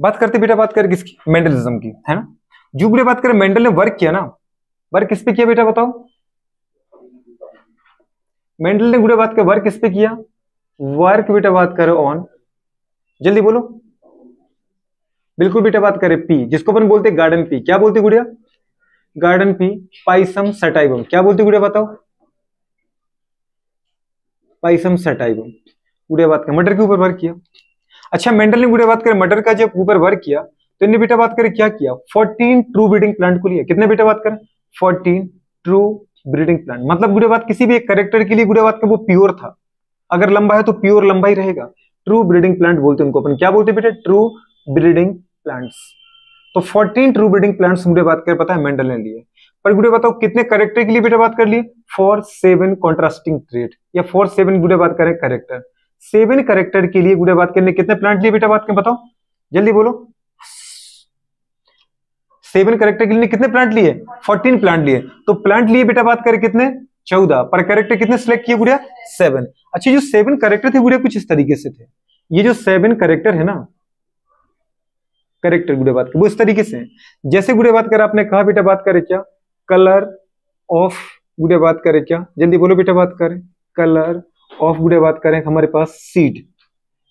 बात करते बेटा बात करें किसकी मेंडलिज्म की है ना जो बुरे बात करें मेंडल ने वर्क किया ना वर्क किस पे किया बेटा बताओ मेंडल ने गुड़े बात कर वर्क किस पे किया वर्क बेटा बात करें ऑन जल्दी बोलो बिल्कुल बेटा बात करें पी जिसको अपन बोलते गार्डन पी क्या बोलते गुड़िया गार्डन पी पाइसम सटाइबम क्या बोलते गुड़िया बताओ पाइसम सटाइबम गुड़िया बात कर मटर के ऊपर वर्क किया अच्छा मेंटल ने बेटा बात करें मटर का जब ऊपर वर्क किया तो इनने बेटा बात करें क्या किया फोर्टीन ट्रू ब्रीडिंग प्लांट को लिया कितने बेटा बात करें फोर्टीन ट्रू ब्रीडिंग प्लांट मतलब गुड़े बात किसी भी एक करेक्टर के लिए गुड़े बात का वो प्योर था अगर लंबा है तो प्योर लंबा ही रहेगा ट्रू ब्रीडिंग प्लांट बोलते हैं उनको अपन क्या बोलते हैं बेटा ट्रू ब्रीडिंग प्लांट्स तो 14 ट्रू ब्रीडिंग प्लांट्स मुझे बात कर पता है मेंडल ने लिए पर गुड़े बताओ कितने करेक्टर के लिए बेटा बात कर लिए फोर सेवन कॉन्ट्रास्टिंग ट्रेड या फोर सेवन गुड़े बात करें करेक्टर सेवन करेक्टर के लिए गुड़िया बात करने कितने प्लांट लिए बेटा बात कर बताओ जल्दी बोलो सेवन करेक्टर के लिए कितने प्लांट लिए फोर्टीन प्लांट लिए तो प्लांट लिए बेटा बात करें कितने चौदह पर करेक्टर कितने सिलेक्ट किए गुड़िया सेवन अच्छा जो सेवन करेक्टर थे गुड़िया कुछ इस तरीके से थे ये जो सेवन करेक्टर है ना करेक्टर गुड़िया बात वो इस तरीके से है जैसे गुड़िया बात कर आपने कहा बेटा बात करे क्या कलर ऑफ गुड़िया बात करे क्या जल्दी बोलो बेटा बात करें कलर ऑफ गुड़िया बात करें हमारे पास सीड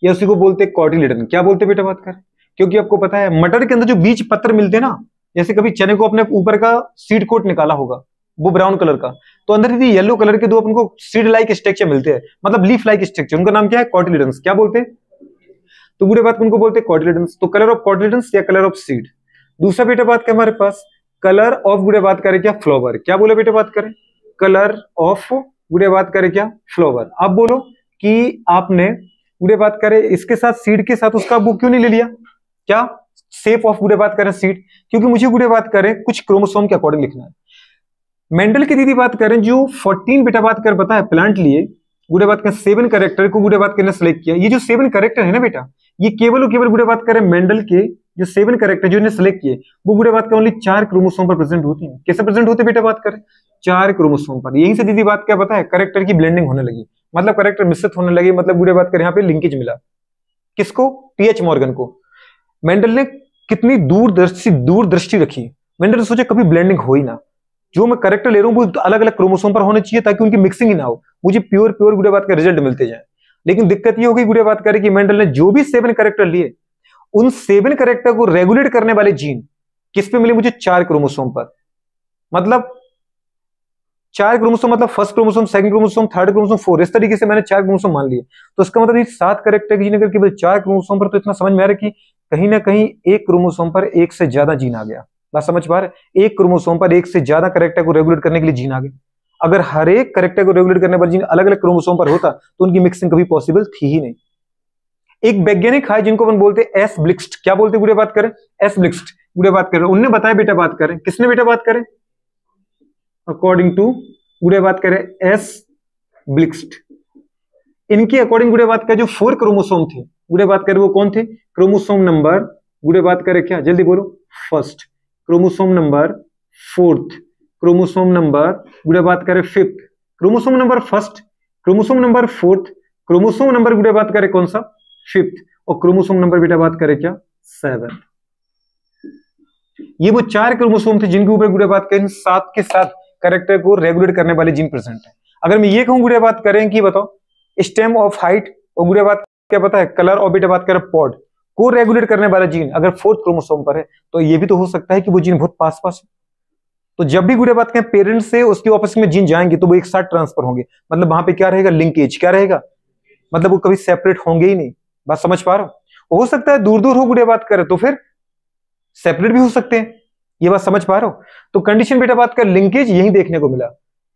या उसी को बोलते हैं कॉटिलेडन क्या बोलते बेटा बात करें क्योंकि आपको पता है मटर के अंदर जो बीज पत्र मिलते हैं ना जैसे कभी चने को अपने ऊपर का सीड कोट निकाला होगा वो ब्राउन कलर का तो अंदर यदि येलो कलर के दो अपन को सीड लाइक स्ट्रक्चर मिलते हैं मतलब लीफ लाइक स्ट्रक्चर उनका नाम क्या है कॉटिलेडन्स क्या बोलते हैं तो बुरे बात उनको बोलते हैं कॉटिलेडन्स तो कलर ऑफ कॉटिलेडन्स या कलर ऑफ सीड दूसरा बेटा बात क्या हमारे पास कलर ऑफ बुरे बात करें क्या फ्लॉवर क्या बोले बेटा बात करें कलर ऑफ गुड़े बात करें क्या फ्लोवर आप बोलो कि आपने गुड़े बात करें इसके साथ सीड के साथ उसका बुक क्यों नहीं ले लिया क्या सेफ ऑफ गुड़े बात करें सीड क्योंकि मुझे गुड़े बात करें कुछ क्रोमोसोम के अकॉर्डिंग लिखना है मेंडल की दीदी बात करें जो फोर्टीन बेटा बात कर बताया प्लांट लिए बुढ़े बात करें सेवन करेक्टर को बुढ़े बात करने सेलेक्ट किया ये जो सेवन करेक्टर है ना बेटा ये केवल और केवल बुढ़े बात करें मेंडल के जो सेवन करेक्टर जो इन्हें सिलेक्ट किए वो बुरे बात का ओनली चार क्रोमोसोम पर प्रेजेंट होती है कैसे प्रेजेंट होते बेटा बात करें चार क्रोमोसोम पर यहीं से दीदी बात क्या पता है करेक्टर की ब्लेंडिंग होने लगी मतलब करेक्टर मिश्रित होने लगी मतलब बुरे बात कर यहाँ पे लिंकेज मिला किसको टीएच मॉर्गन को मेंडल ने कितनी दूरदृष्टि दूरदृष्टि रखी मेंडल ने सोचा कभी ब्लेंडिंग हो ही ना जो मैं करेक्टर ले रहा हूँ वो तो अलग अलग क्रोमोसोम पर होने चाहिए ताकि उनकी मिक्सिंग ही ना हो मुझे प्योर प्योर गुड़िया बात का रिजल्ट मिलते जाए लेकिन दिक्कत ये होगी गुड़िया बात करें कि मेंडल ने जो भी सेवन करेक्टर लिए उन सेवन करेक्टर को रेगुलेट करने वाले जीन किस पे मिले मुझे चार क्रोमोसोम पर मतलब चार क्रोमोसोम मतलब first chromosome second chromosome third chromosome four इस तरीके से मैंने चार क्रोमोसोम मान लिए तो इसका मतलब सात करेक्टर जीन अगर केवल चार क्रोमोसोम पर तो इतना समझ में आ रहा है कि कहीं ना कहीं एक क्रोमोसोम पर एक से ज्यादा जीन आ गया बात समझ पा रहे एक क्रोमोसोम पर एक से ज्यादा करेक्टर को रेगुलेट करने के लिए जीन आ गया अगर हर एक करेक्टर को रेगुलेट करने पर जीन अलग अलग क्रोमोसोम पर होता तो उनकी मिक्सिंग कभी पॉसिबल थी ही नहीं एक वैज्ञानिक है जिनको अपन बोलते हैं एस ब्लिक्स्ट क्या बोलते बुढ़े बात करें एस ब्लिक्स्ट बुढ़े बात करें उनने बताया बेटा बात करें किसने बेटा बात करें अकॉर्डिंग टू बुढ़े बात करें एस ब्लिक्स्ट इनके अकॉर्डिंग बुढ़े बात करें जो फोर क्रोमोसोम थे बुढ़े बात करें वो कौन थे क्रोमोसोम नंबर बुढ़े बात करें क्या जल्दी बोलो first chromosome number fourth chromosome number बुढ़े बात करें fifth chromosome number first chromosome number fourth chromosome number बुढ़े बात करें कौन सा फिफ्थ और क्रोमोसोम नंबर बेटा बात करें क्या सेवन ये वो चार क्रोमोसोम थे जिनके ऊपर गुड़िया बात करें सात के साथ करेक्टर को रेगुलेट करने वाले जीन प्रेजेंट है अगर मैं ये कहूं गुड़िया बात करें कि बताओ स्टेम ऑफ हाइट और गुड़िया बात क्या पता है कलर और बेटा बात करें पॉड को रेगुलेट करने वाला जीन अगर फोर्थ क्रोमोसोम पर है तो ये भी तो हो सकता है कि वो जीन बहुत पास पास है तो जब भी गुड़िया बात करें पेरेंट्स से उसके ऑफिस में जीन जाएंगे तो वो एक साथ ट्रांसफर होंगे मतलब वहां पे क्या रहेगा लिंकेज क्या रहेगा मतलब वो कभी सेपरेट होंगे ही नहीं बात समझ पा रहे हो हो सकता है दूर दूर हो गुड़िया बात करे तो फिर सेपरेट भी हो सकते हैं ये बात समझ पा रहे हो तो कंडीशन बेटा बात कर लिंकेज यही देखने को मिला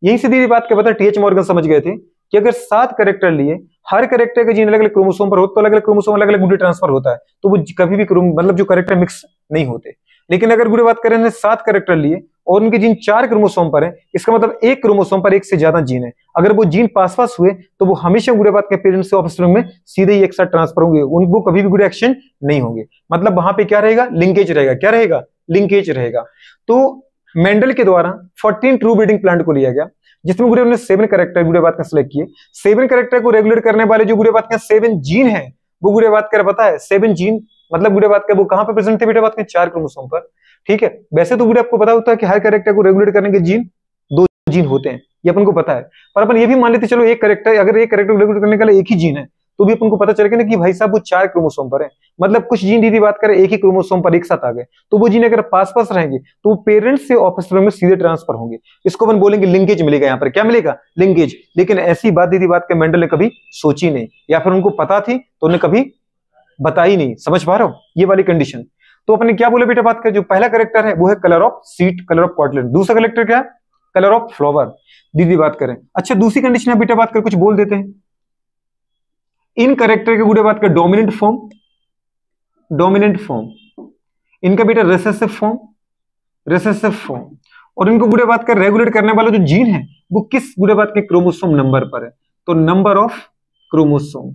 यही से दीदी बात क्या पता टीएच मॉर्गन समझ गए थे कि अगर सात करेक्टर लिए हर करेक्टर के जीन अलग अलग क्रोमोसोम पर हो तो अलग अलग क्रोमोसोम अलग अलग गुडी ट्रांसफर होता है तो वो कभी भी मतलब जो करेक्टर मिक्स नहीं होते लेकिन अगर गुड़े बात करें सात करेक्टर लिए और उनके जीन चार क्रोमोसोम पर है इसका मतलब एक क्रोमोसोम पर एक से ज्यादा जीन है अगर वो जीन पास पास हुए तो वो हमेशा बात के पेरेंट्स से में सीधे ही एक साथ ट्रांसफर होंगे उनको कभी भी गुड़े एक्शन नहीं होंगे मतलब वहां पर क्या रहेगा लिंकेज रहेगा क्या रहेगा लिंकेज रहेगा तो मेंडल के द्वारा फोर्टीन ट्रू ब्रीडिंग प्लांट को लिया गया जिसमें गुड़े उन्होंने सेवन करेक्टर गुड़े बात का सिलेक्ट किए सेवन करेक्टर को रेगुलेट करने वाले जो गुड़े बात का सेवन जीन है वो गुड़े बात कर पता है सेवन जीन मतलब बुढ़े बात का वो कहां पर प्रेजेंट थे बेटा बात के चार क्रोमोसोम पर ठीक है वैसे तो बुढ़े आपको पता होता है कि हर कैरेक्टर को रेगुलेट करने के जीन दो जीन होते हैं ये अपन को पता है पर अपन ये भी मान लेते चलो एक करेक्टर अगर एक करेक्टर को रेगुलेट करने के लिए एक ही जीन है तो भी अपन को पता चलेगा ना कि भाई साहब वो चार क्रोमोसोम पर है मतलब कुछ जीन दीदी बात करें एक ही क्रोमोसोम पर एक साथ आ गए तो वो जीन अगर पास पास रहेंगे तो वो पेरेंट्स से ऑफिसर में सीधे ट्रांसफर होंगे इसको अपन बोलेंगे लिंकेज मिलेगा यहाँ पर क्या मिलेगा लिंकेज लेकिन ऐसी बात दीदी बात करें मेंडल ने कभी सोची नहीं या फिर उनको पता थी तो उन्हें कभी बता ही नहीं समझ पा रहे हो ये वाली कंडीशन तो अपने क्या बोले बेटा बात कर जो पहला करेक्टर है वो है colour of seed colour of cotyledon दूसरा करेक्टर क्या है कलर ऑफ फ्लॉवर दीदी बात करें अच्छा दूसरी कंडीशन है बेटा बात कर कुछ बोल देते हैं इन करेक्टर के गुड़े बात कर डोमिनेंट फॉर्म डोमिनेंट फॉर्म इनका बेटा रेसेसिव फॉर्म रेसेसिव फॉर्म और इनको बुढ़े बात कर रेगुलेट करने वाला जो जीन है वो किस बुढ़े बात के क्रोमोसोम नंबर पर है तो नंबर ऑफ क्रोमोसोम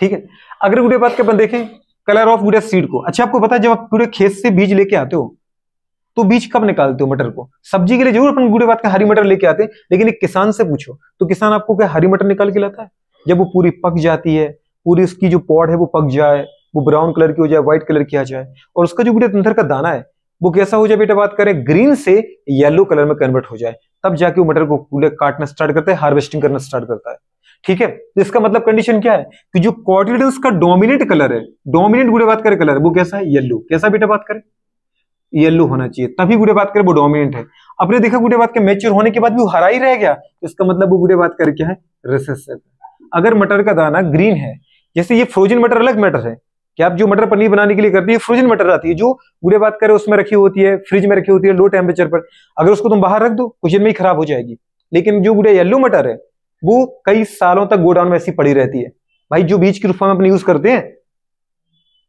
ठीक है अगर गुड़िया बात के अपन देखें कलर ऑफ गुड़िया सीड को अच्छा आपको पता है जब आप पूरे खेत से बीज लेके आते हो तो बीज कब निकालते हो मटर को सब्जी के लिए जरूर अपन गुड़े बात का हरी मटर लेके आते हैं लेकिन एक किसान से पूछो तो किसान आपको क्या हरी मटर निकाल के लाता है जब वो पूरी पक जाती है पूरी उसकी जो पौड है वो पक जाए वो ब्राउन कलर की हो जाए व्हाइट कलर की आ जाए और उसका जो गुड़िया तंत्र का दाना है वो कैसा हो जाए बेटा बात करें ग्रीन से येलो कलर में कन्वर्ट हो जाए तब जाके वो मटर को काटना स्टार्ट करता है हार्वेस्टिंग करना स्टार्ट करता है ठीक है तो इसका मतलब कंडीशन क्या है कि जो कॉटिडन्स का डोमिनेंट कलर है डोमिनेंट गुड़े बात करें कलर वो कैसा है येलो कैसा बेटा बात करें येल्लो होना चाहिए तभी गुड़े बात करें वो डोमिनेंट है अपने देखा गुड़े बात के मेच्योर होने के बाद भी हरा ही रह गया तो इसका मतलब वो गुड़े बात करें क्या है रिसेसिव अगर मटर का दाना ग्रीन है जैसे ये फ्रोजन मटर अलग मटर है कि आप जो मटर पनीर बनाने के लिए करते हैं फ्रोजन मटर आती है जो बुढ़े बात करें उसमें रखी होती है फ्रिज में रखी होती है लो टेम्परेचर पर अगर उसको तुम बाहर रख दो कुछ दिन में ही खराब हो जाएगी लेकिन जो बुढ़े येलो मटर है वो कई सालों तक गोडाउन में ऐसी पड़ी रहती है भाई जो बीज की रूप में अपने यूज करते हैं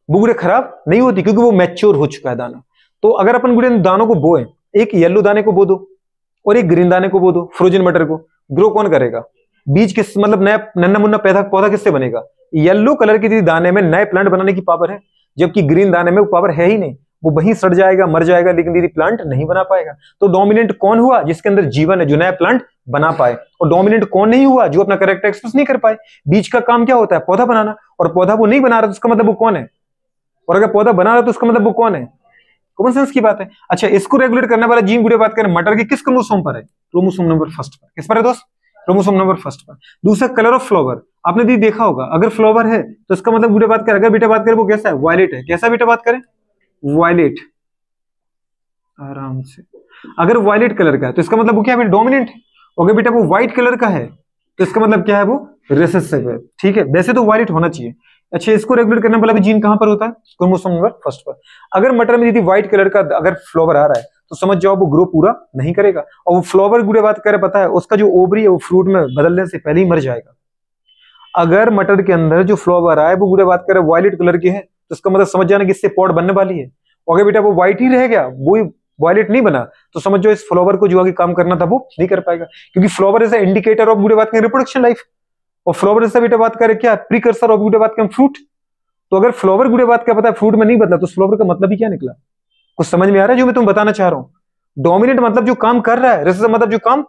वो गुड़े खराब नहीं होती क्योंकि वो मैच्योर हो चुका है दाना तो अगर अपन गुड़े दानों को बोए एक येलो दाने को बो दो और एक ग्रीन दाने को बो दो फ्रोजन मटर को ग्रो कौन करेगा बीज किस मतलब नया नन्ना मुन्ना पैदा पौधा किससे बनेगा येलो कलर के दाने में नए प्लांट बनाने की पावर है जबकि ग्रीन दाने में वो पावर है ही नहीं वो वहीं सड़ जाएगा मर जाएगा लेकिन दीदी प्लांट नहीं बना पाएगा तो डोमिनेंट कौन हुआ जिसके अंदर जीवन है जो नया प्लांट बना पाए और डोमिनेंट कौन नहीं हुआ जो अपना करेक्टर एक्सप्रेस नहीं कर पाए बीज का काम क्या होता है पौधा बनाना और पौधा वो नहीं बना रहा तो उसका मतलब वो कौन है और अगर पौधा बना रहा तो उसका मतलब वो कौन है कॉमन सेंस की बात है अच्छा इसको रेगुलेट करने वाला जीन गुड़िया बात करें मटर के किस क्रोमोसोम पर है क्रोमोसोम नंबर फर्स्ट पर किस पर है दोस्त क्रोमोसोम नंबर फर्स्ट पर दूसरा कलर ऑफ फ्लावर आपने दी देखा होगा अगर फ्लावर है तो इसका मतलब बुरे बात करें अगर बेटा बात करें वो कैसा है वायलेट है कैसा बेटा बात करें वायलेट आराम से अगर वायलेट कलर का है तो इसका मतलब वो क्या है डोमिनेंट ओके बेटा वो व्हाइट कलर का है तो इसका मतलब क्या है वो रेसेसिव ठीक है वैसे तो वायलेट होना चाहिए अच्छा इसको रेगुलेट करने वाला भी जीन कहां पर होता है फर्स्ट पर अगर मटर में यदि व्हाइट कलर का अगर फ्लोवर आ रहा है तो समझ जाओ वो ग्रो पूरा नहीं करेगा और वो फ्लोवर गुड़े बात करें पता है उसका जो ओबरी है वो फ्रूट में बदलने से पहले ही मर जाएगा अगर मटर के अंदर जो फ्लोवर आए वो गुड़े बात करें वायलेट कलर के है तो इसका मतलब समझ जाना कि इससे पॉट बनने वाली है अगर बेटा वो व्हाइट ही रह गया वो वॉयलेट नहीं बना तो समझ समझो इस फ्लावर को जो आगे काम करना था वो नहीं कर पाएगा क्योंकि फ्लावर इज इंडिकेटर ऑफ बुढ़े बात करें रिप्रोडक्शन लाइफ और फ्लावर इज बेटा बात करें क्या प्रीकर्सर ऑफ बुढ़े बात करें फ्रूट तो अगर फ्लावर बुढ़े बात क्या पता है फ्रूट में नहीं बदला तो फ्लावर का मतलब ही क्या निकला कुछ समझ में आ रहा है जो मैं तुम बताना चाह रहा हूं डोमिनेट मतलब जो काम कर रहा है मतलब जो काम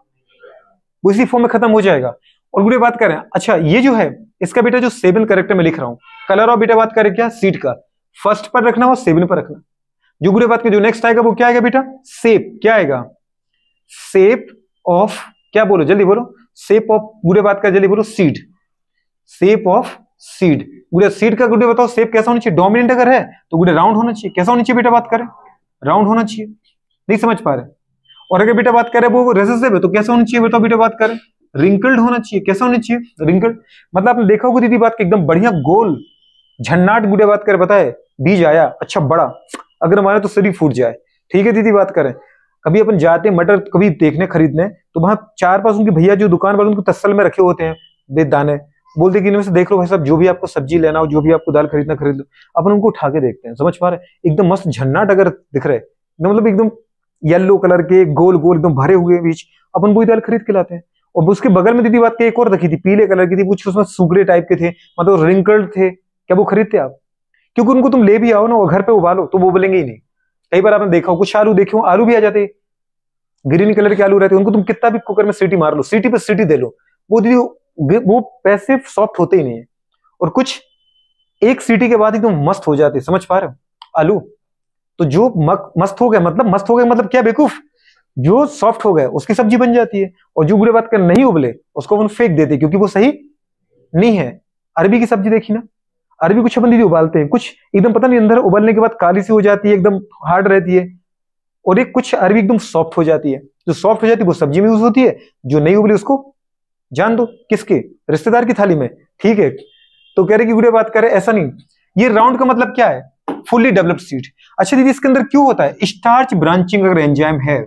उसी फॉर्म में खत्म हो जाएगा और बुरी बात करें अच्छा ये जो है इसका बेटा जो सेवन करेक्टर में लिख रहा हूं कलर और बेटा बात करें क्या सीट का फर्स्ट पर रखना और सेवन पर रखना जो गुड़िया बात के जो नेक्स्ट आएगा वो क्या आएगा बेटा सेप क्या आएगा सेप ऑफ क्या बोलो जल्दी बोलो सेप ऑफ बुरे बात का जल्दी बोलो सीड सेप ऑफ सीड गुड़िया सीड का गुड़े बताओ सेप कैसा होना चाहिए डोमिनेंट अगर है तो गुड़े राउंड होना चाहिए कैसा होना चाहिए बेटा बात करें राउंड होना चाहिए नहीं समझ पा रहे और अगर बेटा बात करें वो रेजिस्टिव है तो कैसे होना चाहिए बताओ बेटा बात करें रिंकल्ड होना चाहिए कैसा होना चाहिए रिंकल्ड मतलब आपने देखा होगा दीदी बात के एकदम बढ़िया गोल झन्नाट गुड़िया बात कर बताए बीज आया अच्छा बड़ा अगर हमारे तो शरीर फूट जाए ठीक है दीदी बात करें कभी अपन जाते मटर कभी देखने खरीदने तो वहां चार पास उनके भैया जो दुकान वाले उनको तस्सल में रखे होते हैं बेदाने बोलते कि इनमें से देख लो भाई साहब जो भी आपको सब्जी लेना हो जो भी आपको दाल खरीदना खरीद लो अपन उनको उठा के देखते हैं समझ पा रहे एकदम मस्त झन्नाट अगर दिख रहे मतलब एकदम येल्लो कलर के गोल गोल एकदम भरे हुए बीच अपन वही दाल खरीद के लाते हैं और उसके बगल में दीदी बात की एक और रखी थी पीले कलर की थी कुछ उसमें सुगरे टाइप के थे मतलब रिंकल्ड थे क्या वो खरीदते आप क्योंकि उनको तुम ले भी आओ ना वो घर पे उबालो तो वो बोलेंगे ही नहीं कई बार आपने देखा हो कुछ आलू देखे हो आलू भी आ जाते ग्रीन कलर के आलू रहते उनको तुम कितना भी कुकर में सीटी मार लो सीटी पर सीटी दे लो वो दीदी वो पैसे सॉफ्ट होते ही नहीं है और कुछ एक सीटी के बाद ही तुम मस्त हो जाते समझ पा रहे हो आलू तो जो मक, मस्त हो गया मतलब मस्त हो गया मतलब क्या बेकूफ जो सॉफ्ट हो गए उसकी सब्जी बन जाती है और जो बुरे बात कर नहीं उबले उसको अपन फेंक देते क्योंकि वो सही नहीं है अरबी की सब्जी देखी ना अरबी कुछ अपन दीदी उबालते हैं कुछ एकदम पता नहीं अंदर उबलने के बाद काली सी हो जाती है एकदम हार्ड रहती है और एक कुछ अरबी एकदम सॉफ्ट हो जाती है जो सॉफ्ट हो जाती है वो सब्जी में यूज होती है जो नहीं उबली उसको जान दो किसके रिश्तेदार की थाली में ठीक है तो कह रहे कि गुड़िया बात करे ऐसा नहीं ये राउंड का मतलब क्या है फुल्ली डेवलप्ड सीड अच्छा दीदी इसके अंदर क्यों होता है स्टार्च ब्रांचिंग अगर एंजाइम है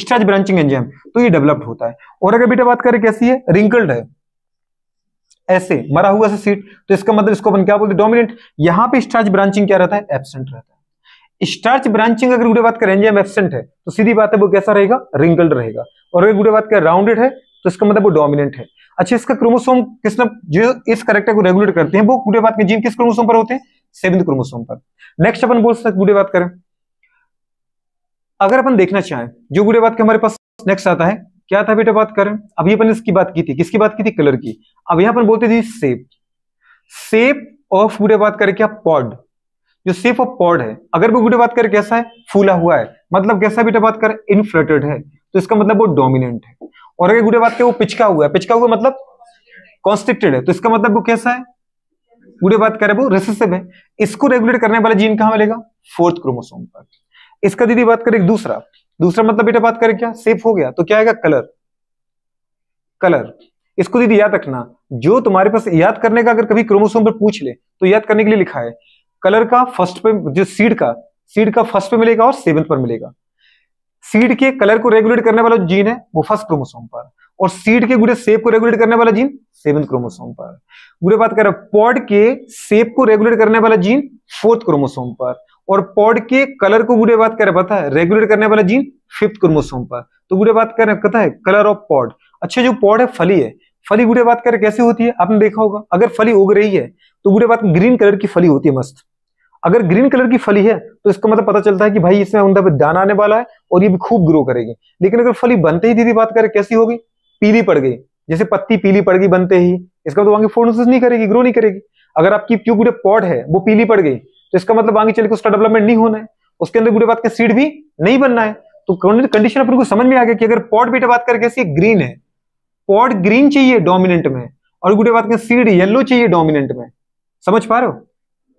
स्ट्रेच ब्रांचिंग एंजाइम तो ये डेवलप्ड होता है और अगर बेटा बात करें कैसी है रिंकल्ड है ऐसे मरा हुआ सा सीट तो इसका मतलब इसको अपन क्या बोलते हैं डोमिनेंट यहां पे स्टार्च ब्रांचिंग क्या रहता है एबसेंट रहता है स्टार्च ब्रांचिंग अगर गुड़े बात करें एंजाइम एबसेंट है तो सीधी बात है वो कैसा रहेगा रिंकल्ड रहेगा और अगर गुड़े बात करें राउंडेड है तो इसका मतलब वो डोमिनेंट है अच्छा इसका क्रोमोसोम किसने जो इस करेक्टर को रेगुलेट करते हैं वो गुड़े बात के जीन किस क्रोमोसोम पर होते हैं सेवेंथ क्रोमोसोम पर नेक्स्ट अपन बोल सकते गुड़े बात करें अगर अपन देखना चाहें जो बुरे बात के हमारे पास नेक्स्ट आता है क्या था बेटा बात करें अभी अपन इसकी बात की थी किसकी बात की थी कलर की अब यहां पर बोलते थे सेप सेप ऑफ बुरे बात करें क्या पॉड जो सेप ऑफ पॉड है अगर वो बुरे बात करें कैसा है फूला हुआ है मतलब कैसा बेटा बात करें इनफ्लेटेड है तो इसका मतलब वो डोमिनेंट है और अगर बुरे बात करें वो पिचका हुआ है पिचका हुआ मतलब कॉन्स्ट्रिक्टेड है तो इसका मतलब वो कैसा है बुरे बात करें वो रेसेसिव है इसको रेगुलेट करने वाला जीन कहाँ मिलेगा फोर्थ क्रोमोसोम पर इसका दीदी बात करें दूसरा दूसरा मतलब बेटा बात करें क्या सेफ हो गया तो क्या आएगा कलर कलर इसको दीदी याद रखना जो तुम्हारे पास याद करने का अगर कभी क्रोमोसोम पर पूछ ले तो याद करने के लिए लिखा है कलर का फर्स्ट पे जो सीड का सीड का फर्स्ट पे मिलेगा और सेवंथ पर मिलेगा सीड के कलर को रेगुलेट करने वाला जीन है वो फर्स्ट क्रोमोसोम पर और सीड के गुड़े सेप को रेगुलेट करने वाला जीन सेवंथ क्रोमोसोम पर गुड़े बात कर रहे पॉड के सेप को रेगुलेट करने वाला जीन फोर्थ क्रोमोसोम पर और पॉड के कलर को बुरे बात करें पता है रेगुलेट करने वाला जीन फिफ्थ क्रोमोसोम पर तो बुढ़े बात करें पता है कलर ऑफ पॉड अच्छा जो पॉड है फली है फली बुढ़े बात करें कैसे होती है आपने देखा होगा अगर फली उग रही है तो बुढ़े बात ग्रीन कलर की फली होती है मस्त अगर ग्रीन कलर की फली है तो इसका मतलब पता चलता है कि भाई इसमें उनका दाना आने वाला है और ये भी खूब ग्रो करेगी लेकिन अगर फली बनते ही दीदी बात करें कैसी होगी पीली पड़ गई जैसे पत्ती पीली पड़ गई बनते ही इसका मतलब की फोटोसिस नहीं करेगी ग्रो नहीं करेगी अगर आपकी जो पूरे पॉड है वो पीली पड़ गई तो इसका मतलब आगे चले उसका डेवलपमेंट नहीं होना है उसके अंदर गुड़े बात का सीड भी नहीं बनना है तो कंडीशन अपन को समझ में आ गया कि अगर पॉट बेटा बात करके कैसी ग्रीन है पॉट ग्रीन चाहिए डोमिनेंट में और गुटे बात का सीड येलो चाहिए डोमिनेंट में समझ पा रहे हो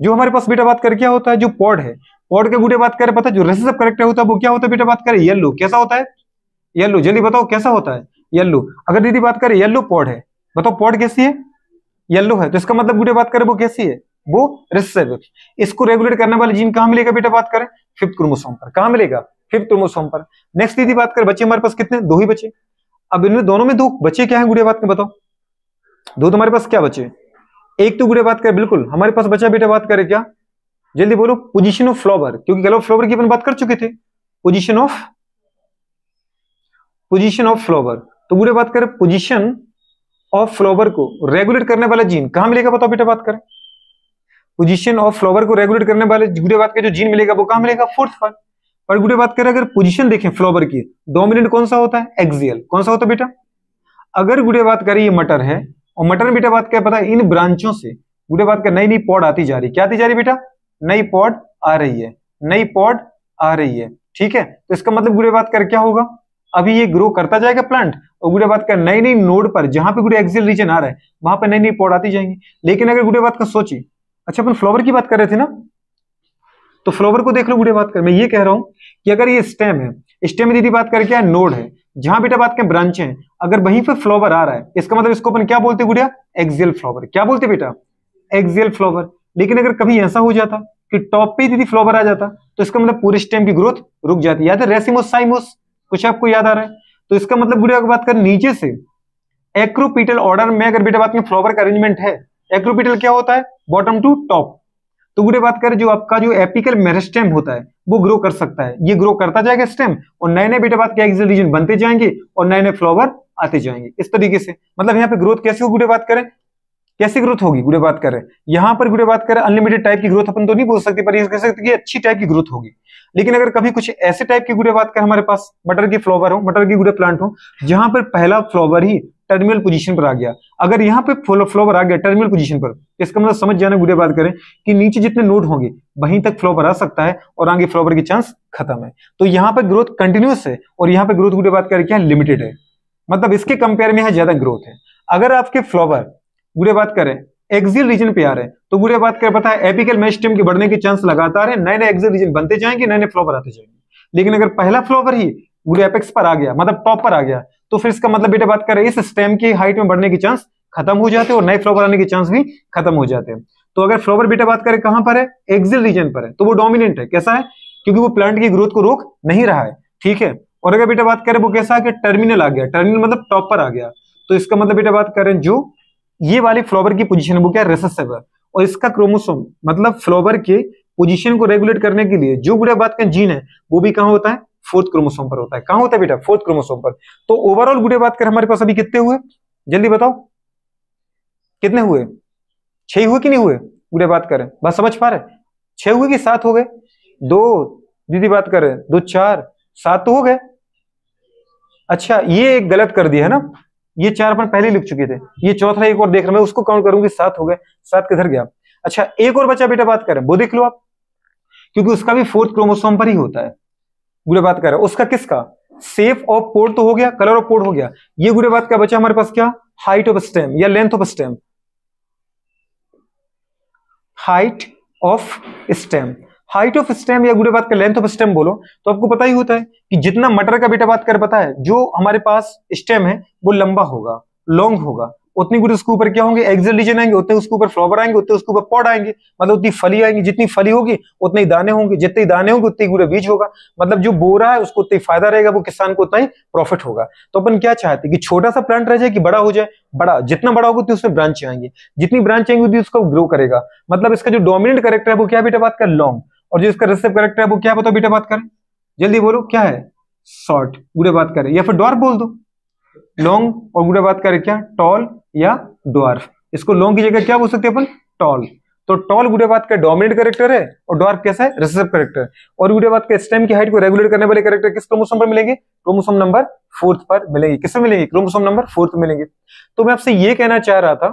जो हमारे पास बेटा बात कर क्या होता है जो पॉड है पॉड के गुटे बात कर पता जो रेसिस करेक्टर होता है वो क्या होता है बेटा बात करें येल्लो कैसा होता है येल्लो जल्दी बताओ कैसा होता है येल्लो अगर दीदी बात करें येल्लो पॉड है बताओ पॉड कैसी है येल्लो है तो इसका मतलब गुटे बात करें वो कैसी है वो रिसेसिव इसको रेगुलेट करने वाले जीन कहां मिलेगा बेटा बात करें फिफ्थ क्रोमोसोम पर कहां मिलेगा फिफ्थ क्रोमोसोम पर नेक्स्ट दीदी बात करें बच्चे हमारे पास कितने दो ही बचे अब इनमें दोनों में दो बच्चे क्या है गुड़िया बात करें बताओ दो तुम्हारे पास क्या बचे एक तो गुड़िया बात करें बिल्कुल हमारे पास बचा बेटा बात करें क्या जल्दी बोलो पोजिशन ऑफ फ्लॉवर क्योंकि गलो फ्लॉवर की अपन बात कर चुके थे position of position of flower तो गुड़िया बात करें पोजिशन ऑफ फ्लॉवर को रेगुलेट करने वाला जीन कहां मिलेगा बताओ बेटा बात करें पोजिशन ऑफ फ्लावर को रेगुलेट करने वाले बात का जो जीन मिलेगा वो कहा मिलेगा फोर्थ वन और गुड़े कह रहे अगर पोजिशन देखें फ्लावर की डोमिनेंट कौन सा होता है एक्सियल कौन सा होता है बेटा अगर बात करें ये मटर है और मटर बेटा बात क्या पता है इन ब्रांचों से बात का नई नई पॉड आती जा रही क्या आती जा रही बेटा नई पॉड आ रही है नई पॉड आ रही है ठीक है तो इसका मतलब गुड़े बात कर क्या होगा अभी ये ग्रो करता जाएगा प्लांट और गुड़े बात का नई नई नोड पर जहां पे गुड़े एक्सिल रीजन आ रहा है वहां पर नई नई पॉड आती जाएंगी लेकिन अगर गुड़े बात का सोची अच्छा अपन फ्लावर की बात कर रहे थे ना तो फ्लावर को देख लो बुढ़े बात कर मैं ये कह रहा हूं कि अगर ये स्टेम है स्टेम दीदी बात करके क्या नोड है जहां बेटा बात करें ब्रांच है अगर वहीं पे फ्लावर आ रहा है इसका मतलब इसको अपन क्या बोलते गुड़िया एक्सियल फ्लावर क्या बोलते बेटा एक्सियल फ्लावर लेकिन अगर कभी ऐसा हो जाता कि टॉप पे दीदी फ्लावर आ जाता तो इसका मतलब पूरे स्टेम की ग्रोथ रुक जाती याद है रेसिमोस साइमोस कुछ आपको याद आ रहा है तो इसका मतलब गुड़िया की बात करें नीचे से एक्रोपीटल ऑर्डर में अगर बेटा बात में फ्लावर का अरेंजमेंट है एक्रोपिटल क्या होता है बॉटम टू टॉप तो पूरे बात करें जो आपका जो एपिकल मेरेस्टेम होता है वो ग्रो कर सकता है ये ग्रो करता जाएगा स्टेम और नए नए बेटे बात के एक्सल रीजन बनते जाएंगे और नए नए फ्लावर आते जाएंगे इस तरीके से मतलब यहाँ पे ग्रोथ कैसे होगी बुरे बात करें कैसी ग्रोथ होगी बुरे बात करें यहाँ पर बुरे बात करें अनलिमिटेड टाइप की ग्रोथ अपन तो नहीं बोल सकते पर कह सकते कि अच्छी टाइप की ग्रोथ होगी लेकिन अगर कभी कुछ ऐसे टाइप की गुड़े बात करें हमारे पास मटर के फ्लावर हो मटर की गुड़े प्लांट हो जहां पर पहला फ्लावर ही टर्मिनल पोजीशन पर आ गया अगर यहाँ पे फ्लोवर आ गया टर्मिनल पोजीशन पर इसका मतलब समझ जाने बुरे बात करें कि नीचे जितने नोट होंगे वहीं तक फ्लोवर आ सकता है और आगे फ्लोवर के चांस खत्म है तो यहाँ पे ग्रोथ कंटिन्यूस है और यहाँ पे ग्रोथ बुरे बात करें क्या लिमिटेड है मतलब इसके कंपेयर में यहाँ ज्यादा ग्रोथ है अगर आपके फ्लोवर बुरे बात करें एक्सिल रीजन पे आ रहे हैं तो बुरे बात करें पता है एपिकल मेस्टिम के बढ़ने के चांस लगातार है नए नए एक्सिल रीजन बनते जाएंगे नए नए फ्लोवर आते जाएंगे लेकिन अगर पहला फ्लोवर ही बुरे एपेक्स पर आ गया मतलब टॉप पर आ गया तो फिर इसका मतलब बेटा बात करें इस स्टेम की हाइट में बढ़ने की चांस खत्म हो जाते हैं और नए फ्लावर आने के चांस भी खत्म हो जाते हैं तो अगर फ्लावर बेटा बात करें कहां पर है एक्सिल रीजन पर है तो वो डोमिनेंट है कैसा है क्योंकि वो प्लांट की ग्रोथ को रोक नहीं रहा है ठीक है और अगर बेटा बात करें वो कैसा है कि टर्मिनल आ गया टर्मिनल मतलब टॉप पर आ गया तो इसका मतलब बेटा बात करें जो ये वाली फ्लावर की पोजिशन वो क्या रेसेसिव है और इसका क्रोमोसोम मतलब फ्लावर के पोजिशन को रेगुलेट करने के लिए जो बुढ़िया बात करें जीन है वो भी कहाँ होता है फोर्थ क्रोमोसोम पर होता है कहां होता है बेटा फोर्थ क्रोमोसोम पर तो ओवरऑल गुड़े बात कर हमारे पास अभी कितने हुए जल्दी बताओ कितने हुए छह हुए कि नहीं हुए गुड़े बात करें बस समझ पा रहे छह हुए कि सात हो गए दो दीदी बात करें दो चार सात तो हो गए अच्छा ये एक गलत कर दिया है ना ये चार अपन पहले लिख चुके थे ये चौथा एक और देख रहा मैं उसको काउंट करूंगी सात हो गए सात किधर गया अच्छा एक और बच्चा बेटा बात करें वो देख लो आप क्योंकि उसका भी फोर्थ क्रोमोसोम पर ही होता है गुड़े बात कर रहा है उसका किसका सेफ ऑफ पोर्ट तो हो गया कलर ऑफ पोर्ट हो गया ये गुड़े बात क्या बचा हमारे पास क्या हाइट ऑफ स्टेम या length of stem height of stem height of stem या गुड़े बात का लेंथ ऑफ स्टेम बोलो तो आपको पता ही होता है कि जितना मटर का बेटा बात कर पता है जो हमारे पास स्टेम है वो लंबा होगा लॉन्ग होगा उतनी गुड उसके ऊपर क्या होंगे एक्सल रीजन आएंगे उतने उसके ऊपर फ्लॉवर आएंगे उतने उसके ऊपर पॉड आएंगे मतलब उतनी फली आएंगी जितनी फली होगी उतने ही दाने होंगे जितने ही दाने होंगे उतनी गुड़े बीज होगा मतलब जो बो रहा है उसको उतना ही फायदा रहेगा वो किसान को उतना ही प्रॉफिट होगा तो अपन क्या चाहते हैं कि छोटा सा प्लांट रह जाए कि बड़ा हो जाए बड़ा जितना बड़ा होगा उतनी उसमें ब्रांच आएंगे जितनी ब्रांच आएंगे उतनी उसका ग्रो करेगा मतलब इसका जो डोमिनेंट करेक्टर है वो क्या बेटा बात कर लॉन्ग और जो इसका रिसेप करेक्टर है वो क्या बताओ बेटा बात करें जल्दी बोलो क्या है शॉर्ट बुरे बात करें या फिर डॉर्फ बोल दो लॉन्ग और बुरा बात करें क्या टॉल या डॉर्फ इसको लॉन्ग की जगह क्या बोल सकते हैं अपन टॉल तो टॉल गुड़े बात का डोमिनेट करेक्टर है और डॉर्फ कैसा है रिसेसिव करेक्टर और गुड़े बात का स्टेम की हाइट को रेगुलेट करने वाले करेक्टर किस क्रोमोसोम पर मिलेंगे क्रोमोसोम नंबर फोर्थ पर मिलेंगे किससे मिलेंगे क्रोमोसोम नंबर फोर्थ मिलेंगे तो मैं आपसे ये कहना चाह रहा था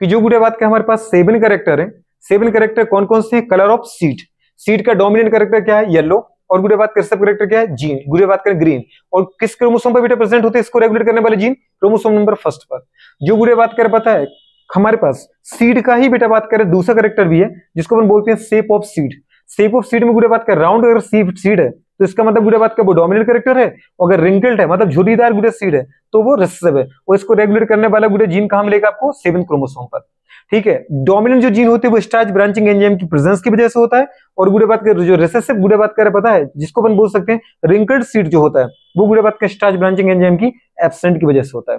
कि जो गुड़े बात के हमारे पास सेवन करेक्टर है सेवन करेक्टर कौन कौन से कलर ऑफ सीट सीट का डोमिनेट करेक्टर क्या है येलो और गुड़े बात करें सब करेक्टर क्या है जीन गुड़े बात करें ग्रीन और किस क्रोमोसोम पर बेटा प्रेजेंट होते हैं इसको रेगुलेट करने वाले जीन क्रोमोसोम नंबर फर्स्ट पर जो गुड़े बात करें पता है हमारे पास सीड का ही बेटा बात करें दूसरा करेक्टर भी है जिसको अपन बोलते हैं shape of seed shape of seed में गुड़े बात करें राउंड अगर सीड है तो इसका मतलब गुड़े बात का वो डोमिनेट करेक्टर है अगर रिंकल्ड है मतलब झुरीदार गुड़े सीड है तो वो रिसेसिव है और इसको रेगुलेट करने वाला गुड़े जीन कहा मिलेगा आपको सेवन क्रोमोसोम पर ठीक है डोमिनेंट जो जीन होते हैं वो स्टार्च ब्रांचिंग एंजाइम की प्रेजेंस की वजह से होता है और बुढ़े बात कर जो रेसेसिव बुढ़े बात करें पता है जिसको अपन बोल सकते हैं रिंकल्ड सीट जो होता है वो बुढ़े बात का स्टार्च ब्रांचिंग एंजाइम की एबसेंट की वजह से होता है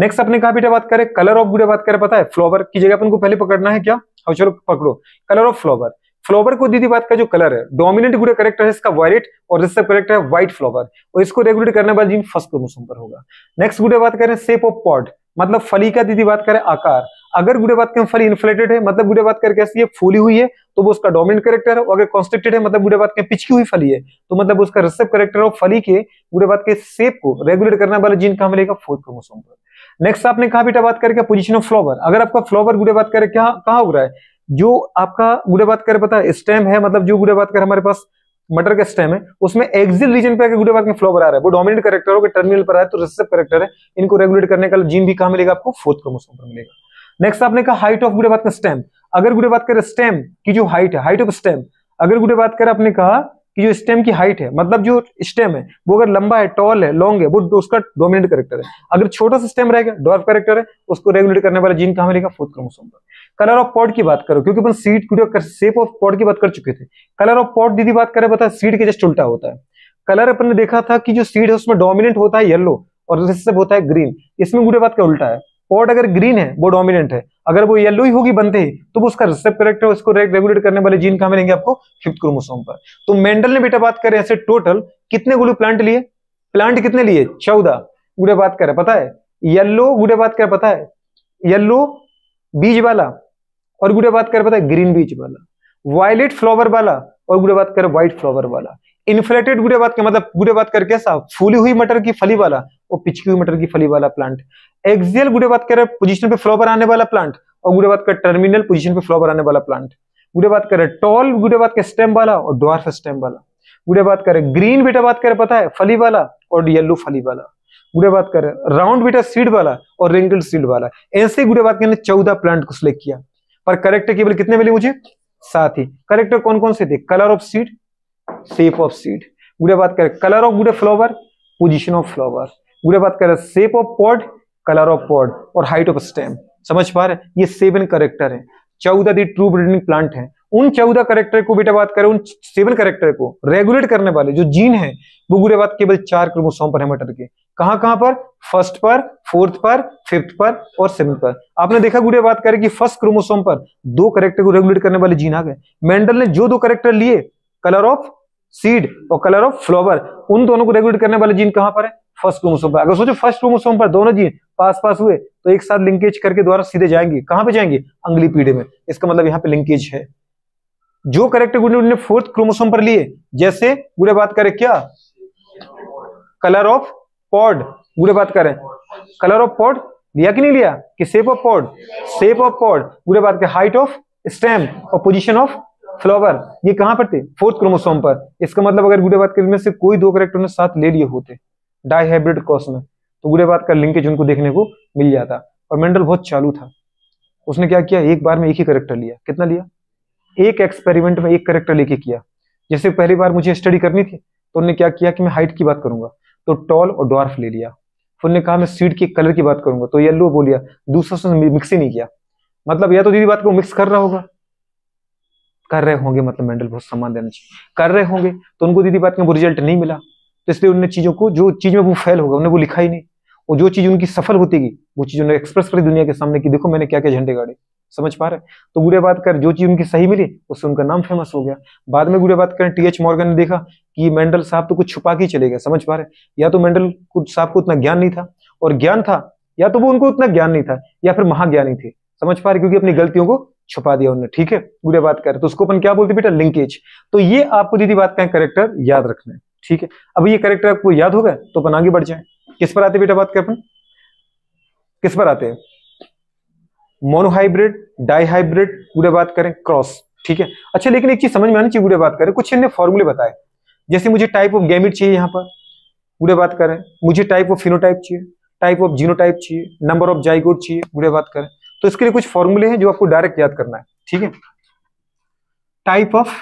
नेक्स्ट अपने कहा बेटा बात करें कलर ऑफ बुढ़े बात करें पता है फ्लोवर की जगह अपन को पहले पकड़ना है क्या अब चलो पकड़ो कलर ऑफ फ्लोवर फ्लोवर को दीदी बात का जो कलर है डोमिनेंट गुड़े करेक्टर है इसका व्हाइट और रिसेप करेक्टर है व्हाइट फ्लोवर और इसको रेगुलेट करने वाला जीन फर्स्ट क्रोमोसोम पर होगा नेक्स्ट गुड़े बात करें शेप ऑफ पॉड मतलब फली का दीदी बात करें आकार अगर गुड़े बात कैंप फली इन्फ्लेटेड है मतलब गुड़े बात करके ऐसी फूली हुई है तो वो उसका डोमिनेंट करेक्टर है अगर कॉन्स्ट्रिक्टेड है मतलब गुड़े बात कैंप पिचकी हुई फली है तो मतलब उसका रिसेप करेक्टर और फली के गुड़े बात के सेप को रेगुलेट करने वाला जीन कहा मिलेगा फोर्थ क्रोमोसोम पर नेक्स्ट आपने कहा बेटा बात करके पोजिशन ऑफ फ्लॉवर अगर आपका फ्लॉवर गुड़े बात करे क्या कहा उग रहा है जो आपका गुड़े बात करे पता है स्टेम है मतलब जो गुड़े बात कर हमारे पास मटर का स्टेम है उसमें एक्सिल रीजन पे अगर गुडे बात में फ्लॉवर आ रहा है वो डोमिनेंट करेक्टर होगा टर्मिनल पर आए तो रिसेप्ट करेक्टर है इनको रेगुलेट करने का जीन भी कहा मिलेगा आपको फोर्थ क्रोमोसोम पर मिलेगा नेक्स्ट आपने कहा हाइट ऑफ गुड़े बात का स्टेम अगर गुड़े बात करें स्टेम की जो हाइट है हाइट ऑफ स्टेम अगर गुड़े बात करें आपने कहा कि जो स्टेम की हाइट है मतलब जो स्टेम है वो अगर लंबा है टॉल है लॉन्ग है वो उसका डोमिनेंट करेक्टर है अगर छोटा सा स्टेम रहेगा डॉर्फ करेक्टर है उसको रेगुलेट करने वाला जीन कहा मिलेगा फोर्थ क्रोमोसोम पर कलर ऑफ पॉड की बात करो क्योंकि अपन seed video shape of pod की बात कर चुके थे कलर ऑफ पॉड दीदी बात करें बता सीड के जस्ट उल्टा होता है कलर अपन ने देखा था कि जो सीड है उसमें डोमिनेंट होता है येलो और रिसेसिव होता है ग्रीन इसमें गुड़े बात का उल्टा है पॉट अगर ग्रीन है वो डोमिनेंट है अगर वो येलो ही होगी बनते ही तो वो उसका रिसेप्ट करेक्टर उसको रेगुलेट करने वाले जीन कहा मिलेंगे आपको फिफ्थ क्रोमोसोम पर तो मेंडल ने बेटा बात करें ऐसे टोटल कितने गुड़े प्लांट लिए प्लांट कितने लिए चौदह गुड़े बात करें पता है येल्लो गुड़े बात करें पता है येल्लो बीज वाला और गुड़े बात करें पता है ग्रीन बीज वाला वायलेट फ्लावर वाला और गुड़े बात करें व्हाइट फ्लावर वाला इन्फ्लेटेड गुड़े बात कर मतलब गुड़े बात करके ऐसा फूली हुई मटर की फली वाला और पिचक्यू मटर की फली वाला प्लांट एक्सियल गुड़े बात करें पोजिशन पे फ्लॉवर आने वाला प्लांट और गुड़े बात कर टर्मिनल पोजिशन पे फ्लॉवर आने वाला प्लांट गुड़े बात करें टॉल गुड़े बात कर स्टेम वाला और डॉर्फ स्टेम वाला गुड़े बात करें ग्रीन बेटा बात करें पता है फली वाला और येल्लो फली वाला गुड़े बात करें राउंड बेटा सीड वाला और रिंगल सीड वाला ऐसे गुड़े बात करें चौदह प्लांट को सिलेक्ट किया पर करेक्ट केवल कितने मिले मुझे साथ ही करेक्ट कौन कौन से थे colour of seed shape of seed गुड़े बात करें कलर ऑफ गुड़े फ्लॉवर पोजिशन ऑफ फ्लॉवर पूरे बात कर रहे हैं shape of pod colour of pod और हाइट ऑफ स्टेम समझ पा रहे ये सेवन करेक्टर है चौदह दी ट्रू ब्रीडिंग प्लांट है उन चौदह करेक्टर को बेटा बात करें उन सेवन करेक्टर को रेगुलेट करने वाले जो जीन है वो बुरे बात केवल चार क्रोमोसोम पर है मटर के कहां कहां पर फर्स्ट पर फोर्थ पर फिफ्थ पर और सेवंथ पर आपने देखा गुड़िया बात करें कि फर्स्ट क्रोमोसोम पर दो करेक्टर को रेगुलेट करने वाले जीन आ गए मेंडल ने जो दो करेक्टर लिए कलर ऑफ सीड और कलर ऑफ फ्लावर उन दोनों को रेगुलेट करने वाले जीन कहां पर है फर्स्ट क्रोमोसोम पर अगर सोचो फर्स्ट क्रोमोसोम पर दोनों जीन पास पास हुए तो एक साथ लिंकेज करके द्वारा सीधे जाएंगे कहां पे जाएंगे अंगली पीढ़ी में इसका मतलब यहाँ पे लिंकेज है जो करेक्टर गुड ने फोर्थ क्रोमोसोम पर लिए जैसे गुड़े बात करें क्या कलर ऑफ पॉड गुड़े बात करें कलर ऑफ पॉड लिया कि नहीं लिया कि shape of pod shape of pod गुड़े बात करें हाइट ऑफ स्टेम और पोजिशन ऑफ फ्लावर ये कहां पर थे फोर्थ क्रोमोसोम पर इसका मतलब अगर गुड़े बात करें से कोई दो करेक्टर ने साथ ले लिए होते डाई हाइब्रिड क्रॉस में तो गुरेबात का लिंकेज उनको देखने को मिल जाता और मेंडल बहुत चालू था उसने क्या किया एक बार में एक ही करेक्टर लिया कितना लिया एक एक्सपेरिमेंट में एक करेक्टर लेके किया जैसे पहली बार मुझे स्टडी करनी थी तो उन्होंने क्या किया कि मैं हाइट की बात करूंगा तो टॉल और डॉर्फ ले लिया फिर उन्होंने कहा मैं सीट के कलर की बात करूंगा तो येलो बोल लिया दूसरा उसने मिक्स ही नहीं किया मतलब या तो दीदी बात को मिक्स कर रहा होगा कर रहे होंगे मतलब मेंडल बहुत सम्मान देना चाहिए कर रहे होंगे तो उनको दीदी बात का रिजल्ट नहीं मिला तो इसलिए उन चीज़ों को जो चीज़ में वो फेल होगा उन्हें वो लिखा ही नहीं और जो चीज़ उनकी सफल होती गई वो चीज़ उन्हें एक्सप्रेस करी दुनिया के सामने की देखो मैंने क्या क्या झंडे गाड़े समझ पा रहे तो गुड़िया बात कर जो चीज़ उनकी सही मिली उससे उनका नाम फेमस हो गया बाद में गुड़िया बात करें टी एच मॉर्गन ने देखा कि मेंडल साहब तो कुछ छुपा के चले गए समझ पा रहे या तो मेंडल कुछ साहब को उतना ज्ञान नहीं था और ज्ञान था या तो वो उनको उतना ज्ञान नहीं था या फिर महाज्ञानी थे समझ पा रहे क्योंकि अपनी गलतियों को छुपा दिया उन्होंने ठीक है गुड़िया बात करें तो उसको अपन क्या बोलते बेटा लिंकेज तो ये आपको दीदी बात करें करेक्टर याद रखना है ठीक है अब ये करेक्टर आपको याद होगा तो अपन आगे बढ़ जाए किस पर आते बेटा बात कर अपन किस पर आते हैं मोनोहाइब्रिड डाईहाइब्रिड पूरे बात करें क्रॉस ठीक है अच्छा लेकिन एक चीज समझ में आनी चाहिए पूरे बात करें कुछ इन्हें फॉर्मूले बताए जैसे मुझे टाइप ऑफ गैमिट चाहिए यहाँ पर पूरे बात करें मुझे टाइप ऑफ फिनोटाइप चाहिए टाइप ऑफ जीनोटाइप चाहिए नंबर ऑफ जाइगोड चाहिए पूरे बात करें तो इसके लिए कुछ फॉर्मूले हैं जो आपको डायरेक्ट याद करना है ठीक है टाइप ऑफ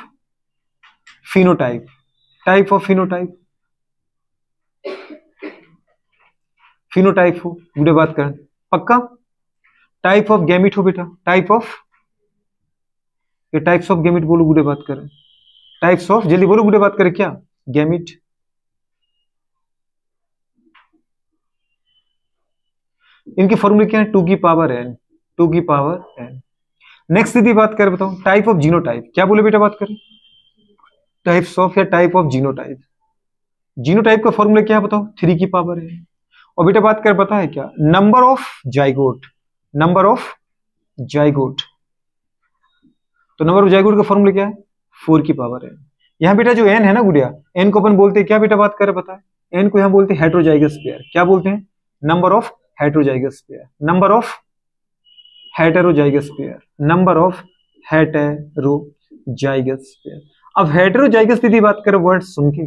फिनोटाइप टाइप हो फिनोटाइप फिनोटाइप हो बुढ़े बात करें पक्का टाइप ऑफ गैमिट हो बेटा टाइप ऑफ ये टाइप्स ऑफ गैमिट बोलो बुढ़े बात करें टाइप्स ऑफ जल्दी बोलो बुढ़े बात करें क्या गैमिट इनके फॉर्मूले क्या है टू की पावर एन टू की पावर एन नेक्स्ट दीदी बात करें बताओ टाइप ऑफ जीनो टाइप क्या बोले बेटा बात करें टाइप्स ऑफ या टाइप ऑफ जीनोटाइप जीनोटाइप का फॉर्मूला क्या है बताओ थ्री की पावर है और बेटा बात कर पता है क्या number of zygote number of zygote तो नंबर ऑफ जाइगोट का फॉर्मूला क्या है फोर की पावर है यहाँ बेटा जो एन है ना गुड़िया एन को अपन बोलते हैं क्या बेटा बात कर पता है एन को यहाँ बोलते हैं हेट्रोजाइगस पेयर क्या बोलते हैं number of heterozygous pair number of heterozygous pair number of heterozygous pair अब हेट्रोजाइगस स्थिति बात करें वर्ड सुन के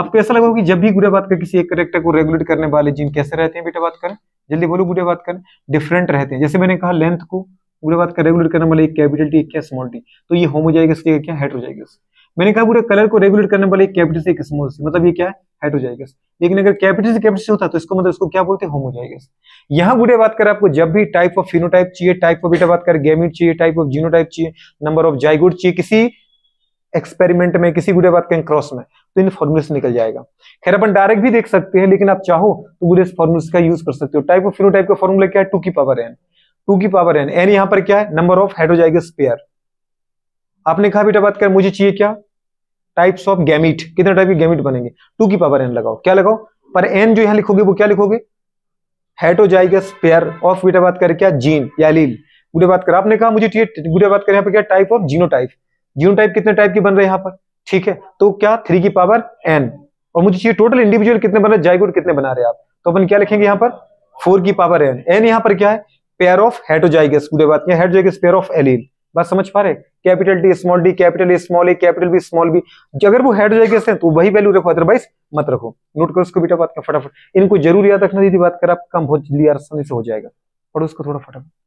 आपको ऐसा लगा कि जब भी गुड़े बात कर किसी एक करेक्टर को रेगुलेट करने वाले जीन कैसे रहते हैं बेटा बात करें जल्दी बोलो गुड़े बात करें डिफरेंट रहते हैं जैसे मैंने कहा लेंथ को गुड़े बात कर रेगुलेट करने वाले एक कैपिटल टी एक क्या स्मॉल टी तो ये होमोजाइगस क्या क्या हेट्रोजाइगस मैंने कहा पूरे कलर को रेगुलेट करने वाले एक कैपिटल से एक स्मॉल से मतलब ये क्या है हेट हो जाएगा लेकिन अगर कैपिटल से कैपिटल से होता तो इसको मतलब इसको क्या बोलते हैं जाएगा यहाँ बुढ़े बात करें आपको जब भी टाइप ऑफ फिनोटाइप चाहिए टाइप ऑफ बेटा बात करें गैमिट चाहिए टाइप ऑफ जीनोटाइप चाहिए नंबर ऑफ जाइगुड चाहिए किसी एक्सपेरिमेंट में किसी गुड़े बात कहीं क्रॉस में तो इन फॉर्मूले से निकल जाएगा खैर अपन डायरेक्ट भी देख सकते हैं लेकिन आप चाहो तो गुड़े फॉर्मूल्स का यूज कर सकते हो टाइप ऑफ फिनो टाइप का फॉर्मूला क्या है टू की पावर एन टू की पावर एन एन यहाँ पर क्या है नंबर ऑफ हाइड्रोजाइगस पेयर आपने कहा बेटा बात कर मुझे चाहिए क्या टाइप्स ऑफ गैमिट कितने टाइप के गैमिट बनेंगे टू की पावर एन लगाओ क्या लगाओ पर एन जो यहाँ लिखोगे वो क्या लिखोगे हेटोजाइगस पेयर ऑफ बेटा बात कर क्या जीन या लील बुढ़े बात कर आपने कहा मुझे बुढ़े बात कर यहाँ पर क्या type of genotype genome type कितने टाइप की बन रहे यहाँ पर ठीक है तो क्या थ्री की पावर एन और मुझे चाहिए टोटल इंडिविजुअल कितने बन रहे जाइगोड कितने बना रहे आप तो अपन क्या लिखेंगे यहाँ पर फोर की पावर एन एन यहाँ पर क्या है पेयर ऑफ हेटोजाइगस बात हेटोजाइगस पेयर ऑफ एलिन बात समझ पा रहे capital D small d capital A small a capital B small b अगर वो हेड जाएगी तो वही वैल्यू रखो अदरवाइज मत रखो नोट करो उसको बेटा बात कर फटाफट इनको जरूर याद रखना दीदी बात कर आप कम हो आसानी से हो जाएगा और उसको थोड़ा फटाफट